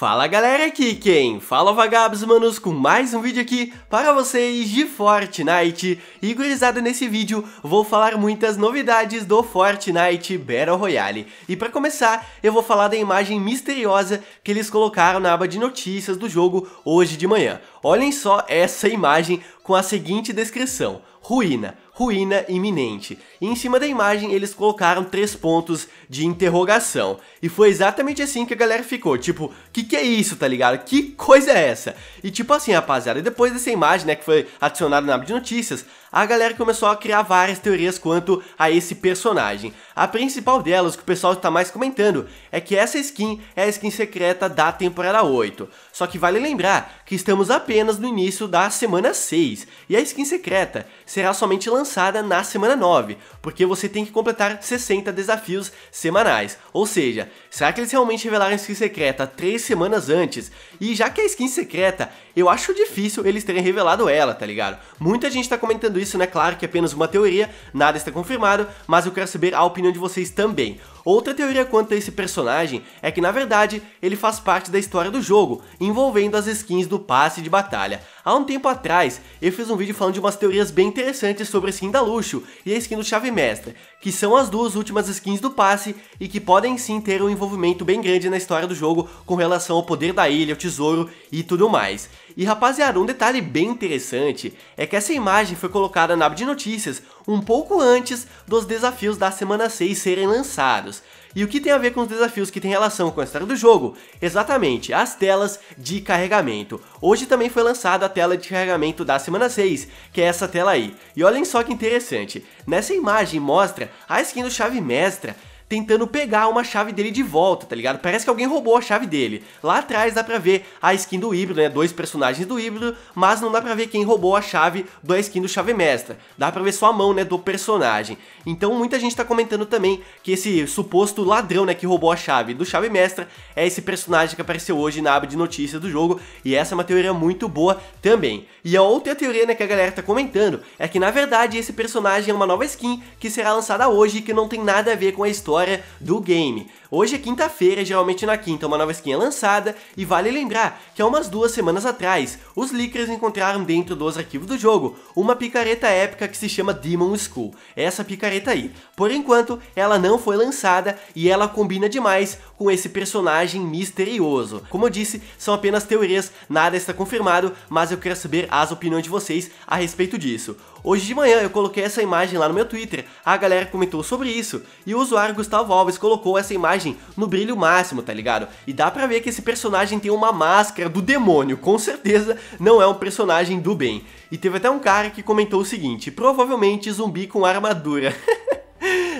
Fala galera, aqui quem fala vagabos manos com mais um vídeo aqui para vocês de Fortnite E gurizada nesse vídeo vou falar muitas novidades do Fortnite Battle Royale E para começar eu vou falar da imagem misteriosa que eles colocaram na aba de notícias do jogo hoje de manhã Olhem só essa imagem com a seguinte descrição: ruína, ruína iminente. E em cima da imagem eles colocaram três pontos de interrogação. E foi exatamente assim que a galera ficou, tipo, que que é isso, tá ligado? Que coisa é essa? E tipo assim, rapaziada, depois dessa imagem, né, que foi adicionada na aba de notícias, a galera começou a criar várias teorias quanto a esse personagem. A principal delas, que o pessoal está mais comentando, é que essa skin é a skin secreta da temporada 8. Só que vale lembrar que estamos apenas no início da semana 6, e a skin secreta será somente lançada na semana 9, porque você tem que completar 60 desafios semanais. Ou seja, será que eles realmente revelaram a skin secreta 3 semanas antes? E já que é a skin secreta, eu acho difícil eles terem revelado ela, tá ligado? Muita gente está comentando isso, né? Claro que é apenas uma teoria, nada está confirmado, mas eu quero saber a opinião de vocês também. Outra teoria quanto a esse personagem é que na verdade ele faz parte da história do jogo, envolvendo as skins do passe de batalha. Há um tempo atrás eu fiz um vídeo falando de umas teorias bem interessantes sobre a skin da Luxo e a skin do Chave Mestre, que são as duas últimas skins do passe e que podem sim ter um envolvimento bem grande na história do jogo com relação ao poder da ilha, o tesouro e tudo mais. E rapaziada, um detalhe bem interessante é que essa imagem foi colocada na aba de notícias, um pouco antes dos desafios da semana 6 serem lançados. E o que tem a ver com os desafios que tem relação com a história do jogo? Exatamente, as telas de carregamento. Hoje também foi lançada a tela de carregamento da semana 6, que é essa tela aí. E olhem só que interessante, nessa imagem mostra a skin do Chave Mestra, tentando pegar uma chave dele de volta, tá ligado? Parece que alguém roubou a chave dele. Lá atrás dá pra ver a skin do híbrido, né? Dois personagens do híbrido, mas não dá pra ver quem roubou a chave da skin do chave mestra. Dá pra ver só a mão, né, do personagem. Então muita gente tá comentando também que esse suposto ladrão, né, que roubou a chave do chave mestra é esse personagem que apareceu hoje na aba de notícias do jogo. E essa é uma teoria muito boa também. E a outra teoria, né, que a galera tá comentando é que na verdade esse personagem é uma nova skin que será lançada hoje e que não tem nada a ver com a história história do game. Hoje é quinta-feira, geralmente na quinta uma nova skin é lançada, e vale lembrar que há umas duas semanas atrás, os leakers encontraram dentro dos arquivos do jogo uma picareta épica que se chama Demon School, é essa picareta aí. Por enquanto, ela não foi lançada e ela combina demais com esse personagem misterioso. Como eu disse, são apenas teorias, nada está confirmado, mas eu quero saber as opiniões de vocês a respeito disso. Hoje de manhã eu coloquei essa imagem lá no meu Twitter, a galera comentou sobre isso, e o usuário Gustavo Alves colocou essa imagem personagem no brilho máximo, tá ligado? E dá pra ver que esse personagem tem uma máscara do demônio, com certeza não é um personagem do bem. E teve até um cara que comentou o seguinte, provavelmente zumbi com armadura.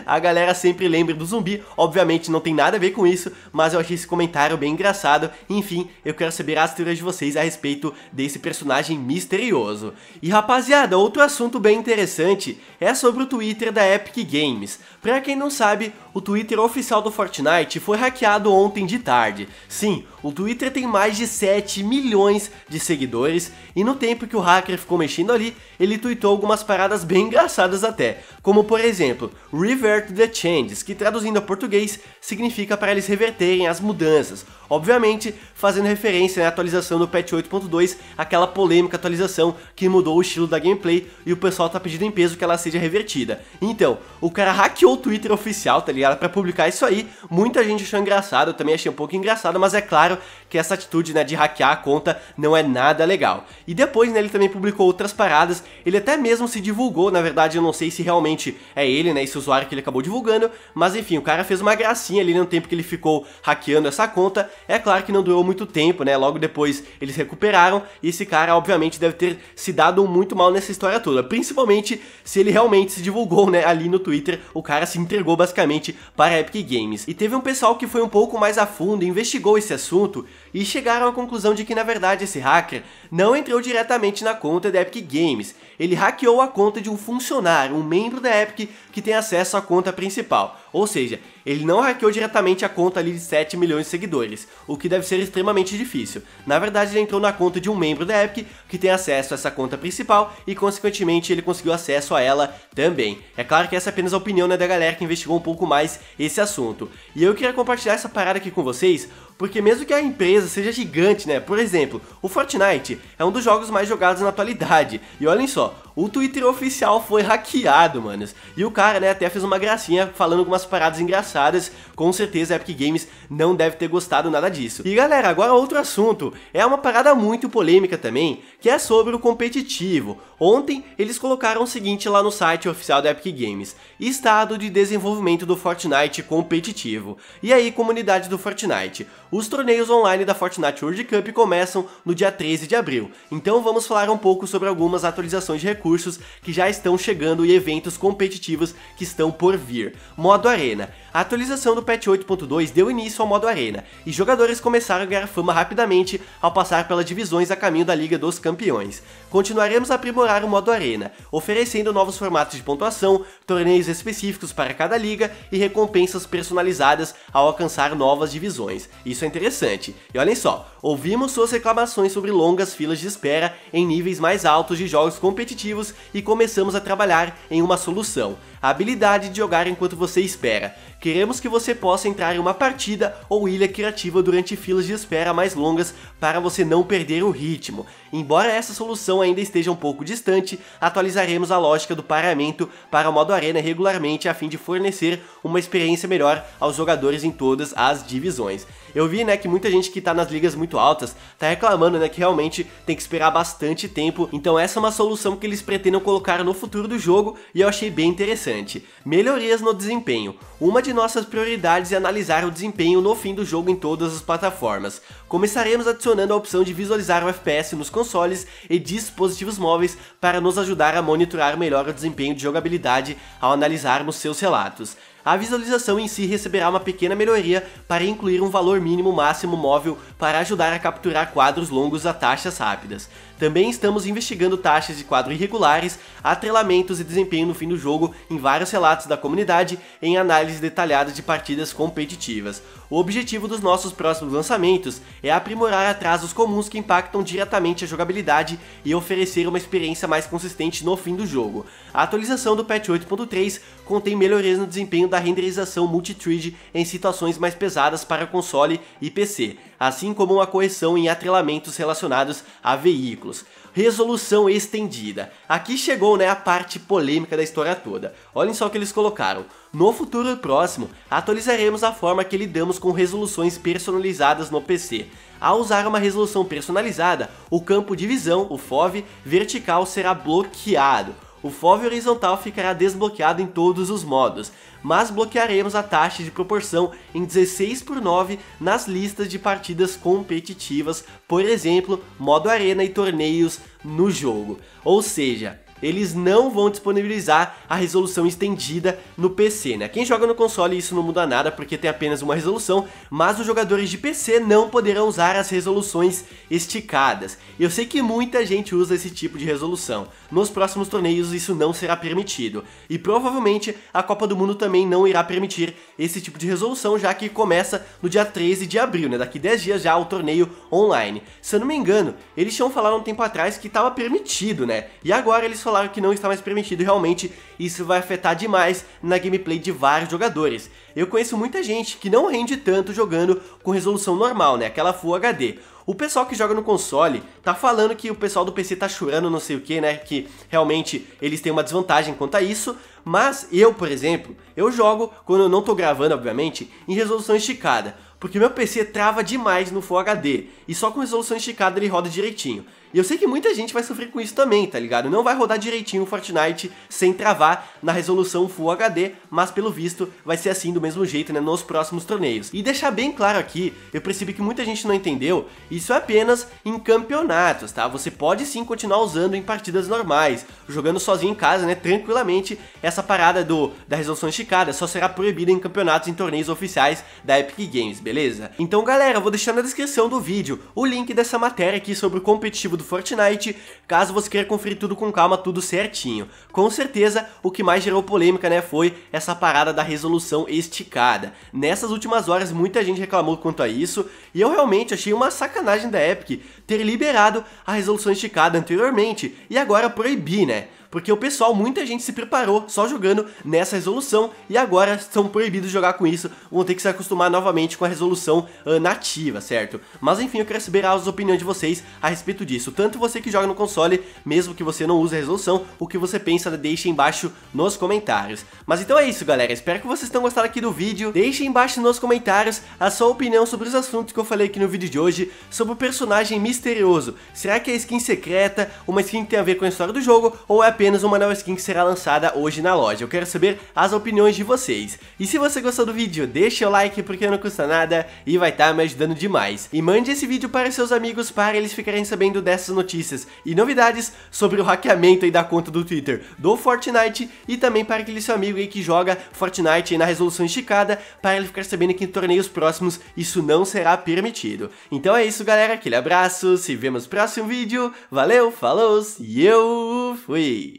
a galera sempre lembra do zumbi. Obviamente não tem nada a ver com isso, mas eu achei esse comentário bem engraçado. Enfim, eu quero saber as teorias de vocês a respeito desse personagem misterioso. E rapaziada, outro assunto bem interessante é sobre o Twitter da Epic Games. Pra quem não sabe, o Twitter oficial do Fortnite foi hackeado ontem de tarde. Sim, o Twitter tem mais de 7 milhões de seguidores e no tempo que o hacker ficou mexendo ali, ele tweetou algumas paradas bem engraçadas até, como por exemplo, River Revert the Changes, que traduzindo a português significa para eles reverterem as mudanças, obviamente fazendo referência à atualização do patch 8.2, aquela polêmica atualização que mudou o estilo da gameplay e o pessoal tá pedindo em peso que ela seja revertida. Então, o cara hackeou o Twitter oficial, tá ligado? publicar isso aí, muita gente achou engraçado, eu também achei um pouco engraçado, mas é claro que essa atitude né, de hackear a conta não é nada legal. E depois né, ele também publicou outras paradas, ele até mesmo se divulgou, na verdade eu não sei se realmente é ele, né, esse usuário que ele acabou divulgando, mas enfim, o cara fez uma gracinha ali no tempo que ele ficou hackeando essa conta, é claro que não durou muito tempo, né, logo depois eles recuperaram e esse cara obviamente deve ter se dado muito mal nessa história toda, principalmente se ele realmente se divulgou, né, ali no Twitter, o cara se entregou basicamente para a Epic Games. E teve um pessoal que foi um pouco mais a fundo, investigou esse assunto e chegaram à conclusão de que na verdade esse hacker não entrou diretamente na conta da Epic Games, ele hackeou a conta de um funcionário, um membro da Epic que tem acesso à conta principal. Ou seja, ele não hackeou diretamente a conta ali de 7 milhões de seguidores, o que deve ser extremamente difícil. Na verdade, ele entrou na conta de um membro da Epic que tem acesso a essa conta principal e, consequentemente, ele conseguiu acesso a ela também. É claro que essa é apenas a opinião né, da galera que investigou um pouco mais esse assunto. E eu queria compartilhar essa parada aqui com vocês, porque mesmo que a empresa seja gigante, né? Por exemplo, o Fortnite é um dos jogos mais jogados na atualidade. E olhem só, o Twitter oficial foi hackeado, manos. E o cara, né, até fez uma gracinha falando algumas paradas engraçadas. Com certeza a Epic Games não deve ter gostado nada disso. E galera, agora outro assunto. É uma parada muito polêmica também, que é sobre o competitivo. Ontem eles colocaram o seguinte lá no site oficial da Epic Games: Estado de desenvolvimento do Fortnite competitivo. E aí, comunidade do Fortnite. Os torneios online da Fortnite World Cup começam no dia 13 de abril. Então vamos falar um pouco sobre algumas atualizações de recursos recursos que já estão chegando e eventos competitivos que estão por vir. Modo Arena. A atualização do patch 8.2 deu início ao modo Arena, e jogadores começaram a ganhar fama rapidamente ao passar pelas divisões a caminho da Liga dos Campeões. Continuaremos a aprimorar o modo Arena, oferecendo novos formatos de pontuação, torneios específicos para cada liga e recompensas personalizadas ao alcançar novas divisões. Isso é interessante. E olhem só, ouvimos suas reclamações sobre longas filas de espera em níveis mais altos de jogos competitivos e começamos a trabalhar em uma solução a habilidade de jogar enquanto você espera. Queremos que você possa entrar em uma partida ou ilha criativa durante filas de espera mais longas para você não perder o ritmo. Embora essa solução ainda esteja um pouco distante, atualizaremos a lógica do paramento para o modo arena regularmente a fim de fornecer uma experiência melhor aos jogadores em todas as divisões. Eu vi, né, que muita gente que tá nas ligas muito altas tá reclamando, né, que realmente tem que esperar bastante tempo, então essa é uma solução que eles pretendem colocar no futuro do jogo e eu achei bem interessante interessante. Melhorias no desempenho. Uma de nossas prioridades é analisar o desempenho no fim do jogo em todas as plataformas. Começaremos adicionando a opção de visualizar o FPS nos consoles e dispositivos móveis para nos ajudar a monitorar melhor o desempenho de jogabilidade ao analisarmos seus relatos. A visualização em si receberá uma pequena melhoria para incluir um valor mínimo máximo móvel para ajudar a capturar quadros longos a taxas rápidas. Também estamos investigando taxas de quadro irregulares, atrelamentos e desempenho no fim do jogo em vários relatos da comunidade em análise detalhada de partidas competitivas. O objetivo dos nossos próximos lançamentos é aprimorar atrasos comuns que impactam diretamente a jogabilidade e oferecer uma experiência mais consistente no fim do jogo. A atualização do patch 8.3 contém melhorias no desempenho da renderização multithread em situações mais pesadas para console e PC, assim como uma correção em atrelamentos relacionados a veículos. Resolução estendida. Aqui chegou né, a parte polêmica da história toda. Olhem só o que eles colocaram. No futuro próximo, atualizaremos a forma que lidamos com resoluções personalizadas no PC. Ao usar uma resolução personalizada, o campo de visão, o FOV, vertical será bloqueado o FOV horizontal ficará desbloqueado em todos os modos, mas bloquearemos a taxa de proporção em 16 por 9 nas listas de partidas competitivas, por exemplo, modo arena e torneios no jogo. Ou seja, eles não vão disponibilizar a resolução estendida no PC, né? Quem joga no console isso não muda nada porque tem apenas uma resolução, mas os jogadores de PC não poderão usar as resoluções esticadas. Eu sei que muita gente usa esse tipo de resolução. Nos próximos torneios isso não será permitido e provavelmente a Copa do Mundo também não irá permitir esse tipo de resolução, já que começa no dia 13 de abril, né? Daqui 10 dias já o torneio online. Se eu não me engano, eles tinham falado um tempo atrás que estava permitido, né? E agora eles falaram que não está mais permitido, realmente isso vai afetar demais na gameplay de vários jogadores. Eu conheço muita gente que não rende tanto jogando com resolução normal, né, aquela Full HD. O pessoal que joga no console tá falando que o pessoal do PC tá chorando, não sei o que, né? Que realmente eles têm uma desvantagem quanto a isso. Mas eu, por exemplo, eu jogo quando eu não tô gravando, obviamente, em resolução esticada. Porque meu PC trava demais no Full HD e só com resolução esticada ele roda direitinho. E eu sei que muita gente vai sofrer com isso também, tá ligado? Não vai rodar direitinho o Fortnite sem travar na resolução Full HD, mas pelo visto vai ser assim do mesmo jeito, né, nos próximos torneios. E deixar bem claro aqui, eu percebi que muita gente não entendeu, isso é apenas em campeonatos, tá? Você pode sim continuar usando em partidas normais, jogando sozinho em casa, né, tranquilamente, essa parada do da resolução esticada só será proibida em campeonatos em torneios oficiais da Epic Games, beleza? Então, galera, eu vou deixar na descrição do vídeo o link dessa matéria aqui sobre o competitivo do Fortnite, caso você queira conferir tudo com calma, tudo certinho. Com certeza, o que mais gerou polêmica, né, foi essa parada da resolução esticada. Nessas últimas horas, muita gente reclamou quanto a isso, e eu realmente achei uma sacanagem da Epic ter liberado a resolução esticada anteriormente e agora proibir, né? porque o pessoal, muita gente se preparou só jogando nessa resolução e agora são proibidos de jogar com isso, vão ter que se acostumar novamente com a resolução uh, nativa, certo? Mas enfim, eu quero saber as opiniões de vocês a respeito disso, tanto você que joga no console, mesmo que você não use a resolução, o que você pensa, deixa embaixo nos comentários. Mas então é isso galera, espero que vocês tenham gostado aqui do vídeo, deixem embaixo nos comentários a sua opinião sobre os assuntos que eu falei aqui no vídeo de hoje, sobre o personagem misterioso, será que é skin secreta, uma skin que tem a ver com a história do jogo, ou é apenas uma nova skin que será lançada hoje na loja. Eu quero saber as opiniões de vocês. E se você gostou do vídeo, deixa o like porque não custa nada e vai estar tá me ajudando demais. E mande esse vídeo para seus amigos para eles ficarem sabendo dessas notícias e novidades sobre o hackeamento aí da conta do Twitter do Fortnite e também para aquele seu amigo aí que joga Fortnite na resolução esticada para ele ficar sabendo que em torneios próximos isso não será permitido. Então é isso galera, aquele abraço, se vemos no próximo vídeo, valeu, falou e eu fui!